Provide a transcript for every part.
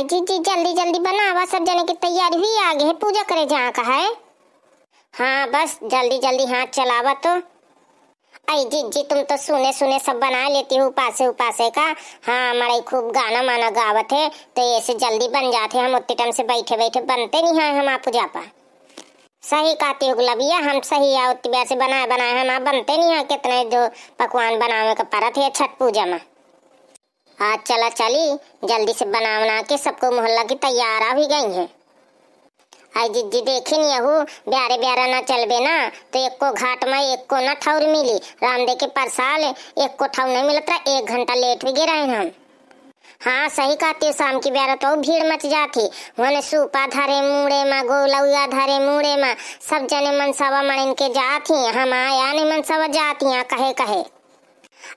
जी जी जल्दी जल्दी बना आवा सब जाने की तैयारी हुई आगे है पूजा करे जहाँ का है हाँ बस जल्दी जल्दी हाथ चलावा तो आई जी जी तुम तो सुने सुने सब बना लेती हो उपासे उपासे का हाँ हमारा खूब गाना माना गावत है तो ऐसे जल्दी बन जाते हम उतने टाइम से बैठे बैठे बनते नहीं हैं हम आप जा पा सही कहती हो भैया हम सही है उतनी बनाए बनाए हम आप बनते नहीं हैं कितने जो पकवान बनावे का परत है छठ पूजा में आज हाँ, चला चली जल्दी से बना बना के सबको मोहल्ला की तैयारा भी गई है अरे जिज्जी देखी नहीं अहू ब्यारे ब्यारा ना चल बे ना तो एक को घाट में एक को ना ठाउर मिली रामदेव के परसाल एक को ठाउर नहीं मिलता एक घंटा लेट भी गिर रहे हम हाँ सही कहती हो शाम की ब्यारा तो भीड़ मच जाती वन सूपा धरे मुड़े माँ गोलौया धरे मुड़े माँ सब जने मनसवा मन इनके जाती हम आया नहीं मनसवा जाती हाँ, कहे कहे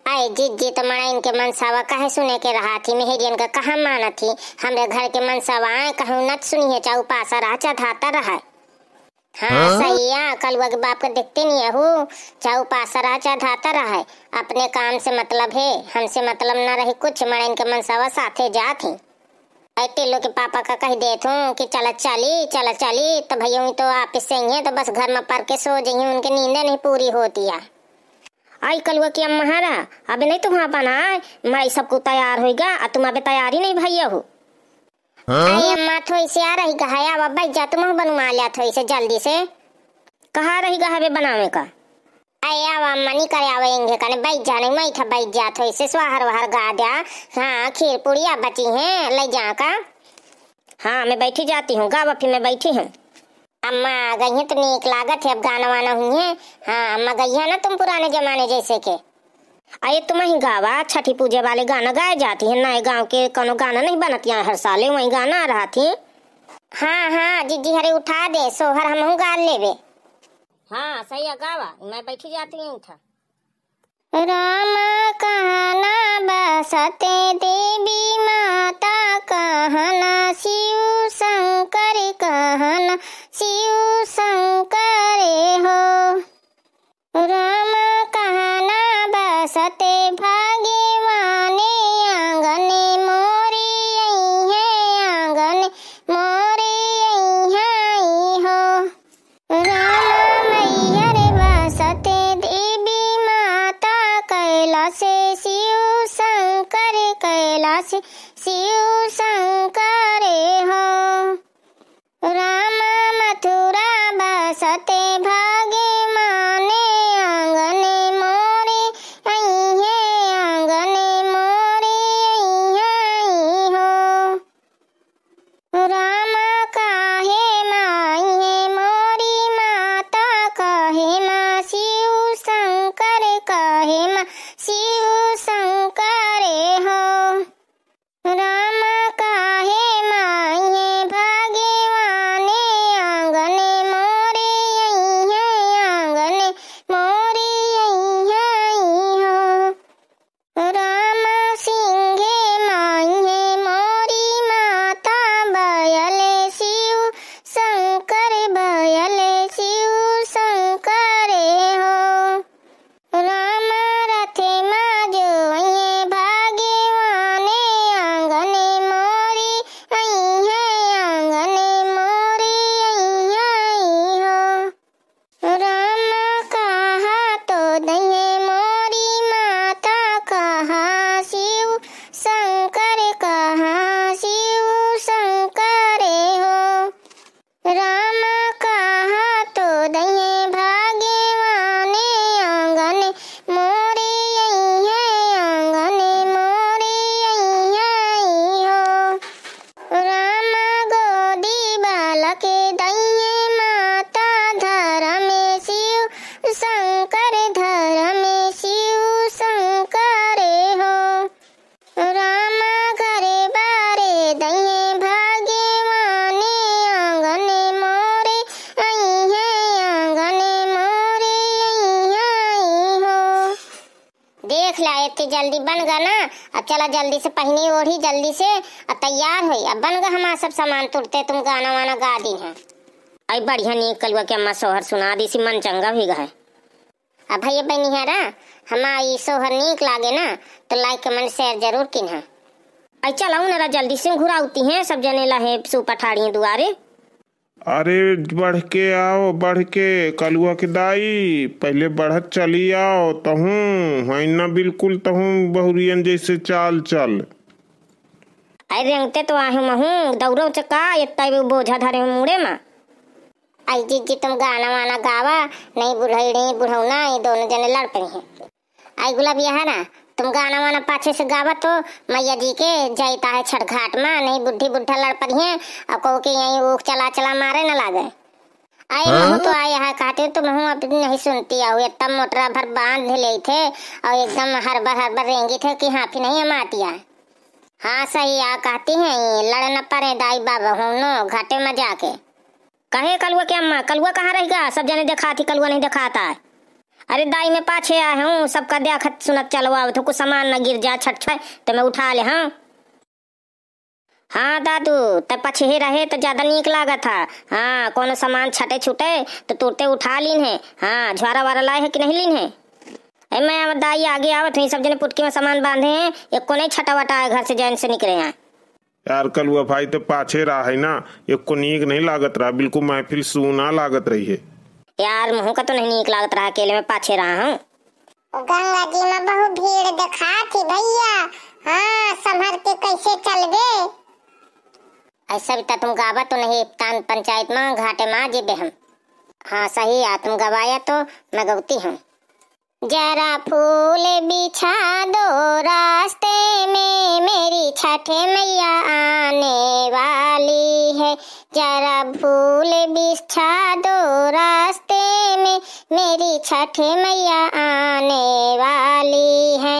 आए जीत जी तो मना इनके मनसावा कहे सुने के रहा थी मेहरियन का कहा माना थी हमरे घर के मनसावा आए कहूँ नत सुनी है चाऊ पासा रहा चा धाता रहा हाँ, सही है कल वग बाप का देखते नहीं है हूँ चाहे पासा रहा चाहे धाता रहा है अपने काम से मतलब है हमसे मतलब ना रहे कुछ मना इनके मनसावा साथे जा थी टिल्लो के पापा का कह दे थू कि चल चली चल चली तो भैया तो आप इससे ही है तो बस घर में पर के सो जाइए उनकी नींदें नहीं पूरी होती है आई कल कलुआ कि महारा अबे नहीं तुम्हारा तो बनाए मैं सबको तैयार होगा और तुम अबे तैयार ही नहीं भैया हो हाँ? आई अम्मा तो इसे आ रही कहा अब अब्बा जा तुम बनवा लिया थो तो इसे जल्दी से कहा रही कहा बे बनावे का आया अम्मा नहीं करे आवेंगे कने बैठ जा नहीं मैं था बैठ जा थो तो इसे स्वाहर वहर गा दिया हाँ खीर पूड़िया बची हैं ले जा का हाँ मैं बैठी जाती हूँ गावा फिर मैं बैठी हूँ अम्मा आ गई है तो नीक लागत है अब गाना वाना हुई है हाँ अम्मा गई है ना तुम पुराने जमाने जैसे के अरे तुम ही गावा छठी पूजा वाले गाना गाए जाती है नए गांव के कोनो गाना नहीं बनती है हर साल वही गाना आ रहा थी हाँ हाँ जीजी हरे उठा दे सोहर हम गा लेवे हाँ सही है गावा मैं बैठी जाती हूँ उठा राम कहना बसते देवी माता कहना शिव शंकर कहना शिव दास शिव शंकर हो राम मथुरा बसते भागे देख ला इतनी जल्दी बन गा ना अब चला जल्दी से पहनी ओढ़ी जल्दी से अब तैयार हुई अब बन गा हमारा सब सामान तुरते तुम गाना वाना गा दी है अरे बढ़िया नहीं कलुआ के अम्मा सोहर सुना दी सी मन चंगा भी गए अब भैया बनिहारा हमारी सोहर नीक लागे ना तो लाइक कमेंट शेयर जरूर किन है अरे चलाऊ ना जल्दी से घुरा उती हैं सब जने लहे सू पठाड़ी दुआरे अरे बढ़ के आओ बढ़ के कलुआ के दाई पहले बढ़त चली आओ तहू है ना बिल्कुल तहू बहुरियन जैसे चाल चल अरे रंगते तो आहे दौड़ो चका इतना भी बोझा धरे मुड़े आई जी जी तुम गाना वाना गावा नहीं नहीं ये दोनों जने लड़ हैं आई गुलाब यह ना तुम गाना वाना पाछे से गावत तो मैया जी के जाता है छठ घाट में नहीं बुढ़ी बुढ़ा लड़ पड़ी है अब कहो कि यही ऊख चला चला मारे न लागे आई महू हाँ? तो आई है कहते तो महू अब नहीं सुनती आओ इतना मोटरा भर बांध ले थे और एकदम हर बार हर बार रेंगी थे कि हाँ फिर नहीं हम आती हाँ सही आ कहती हैं लड़ न पड़े दाई बाबा हूँ नो घाटे में जाके कहे कलुआ क्या अम्मा कलुआ कहाँ रहेगा सब जाने देखा थी कलुआ नहीं दिखाता है अरे दाई में पाछे आए हूँ सबका देखत सुनत चलवा तो कुछ सामान ना गिर जा छठ छठ तो मैं उठा ले हाँ हाँ दादू तब पछे रहे तो ज्यादा नीक लगा था हाँ कौन सामान छटे छुटे तो तुरते उठा लीन है हाँ झुआरा वारा लाए है कि नहीं लीन है ए मैं अब दाई आगे आवा तो सब जने पुटकी में सामान बांधे हैं एक को नहीं छटा वटा है घर से जैन से निकले हैं यार कल हुआ भाई तो पाछे रहा है ना एक को नीक नहीं लागत रहा बिल्कुल महफिल सूना लागत रही है यार मुंह का तो नहीं निकला रहा अकेले में पाछे रहा हूँ गंगा जी में बहुत भीड़ दिखा थी भैया हाँ संभर के कैसे चल गए ऐसा बेटा तुम गावा तो नहीं तान पंचायत में घाटे में जी बेहम हाँ सही है तुम गवाया तो मैं गवती हूँ जरा फूल बिछा दो रास्ते में मेरी छठ मैया आने वाली है जरा फूल बिछा दो रास्ते मेरी छठ मैया आने वाली है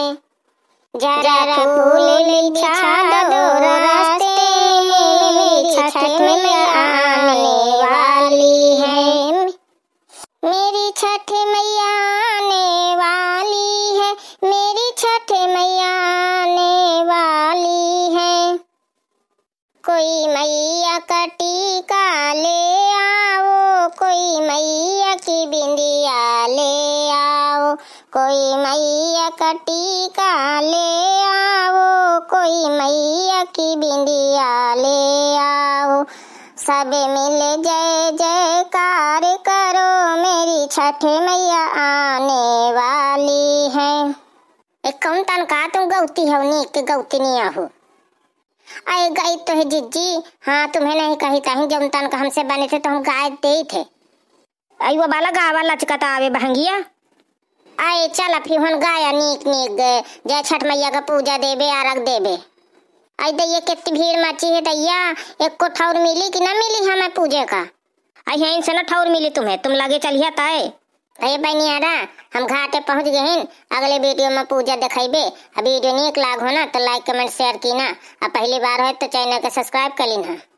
जरा फूल बिछा दो रास्ते मेरी छठ मैया आने वाली है मेरी छठ मैया आने वाली है मेरी छठ मैया आने वाली है कोई मैया का टीका ले आओ कोई मैया बिंदिया ले आओ कोई मैया का टीका ले आओ कोई मैया की बिंदिया ले आओ सब मिल जय जय कार करो मेरी छठ मैया आने वाली है कौन तन का तुम गौती हो नीक गौतनिया हो अरे गई तो है जिज्जी हाँ तुम्हें नहीं कही कहीं जब तन का हमसे बने थे तो हम गाय दे थे आई वो बाला गावा लचकता आवे बहंगिया आए चल फिर हम गाया नीक नीक गए जय छठ मैया का पूजा देबे आरग देबे आई दैया कितनी भीड़ मची है दैया एक को ठौर मिली कि ना मिली हमें पूजे का आई है इनसे ना ठौर मिली तुम्हें तुम लगे चलिया ताए अरे बनियारा हम घाटे पहुंच गए हैं अगले वीडियो में पूजा अभी वीडियो नीक लाग हो ना तो लाइक कमेंट शेयर की ना और पहली बार हो तो चैनल को सब्सक्राइब कर लेना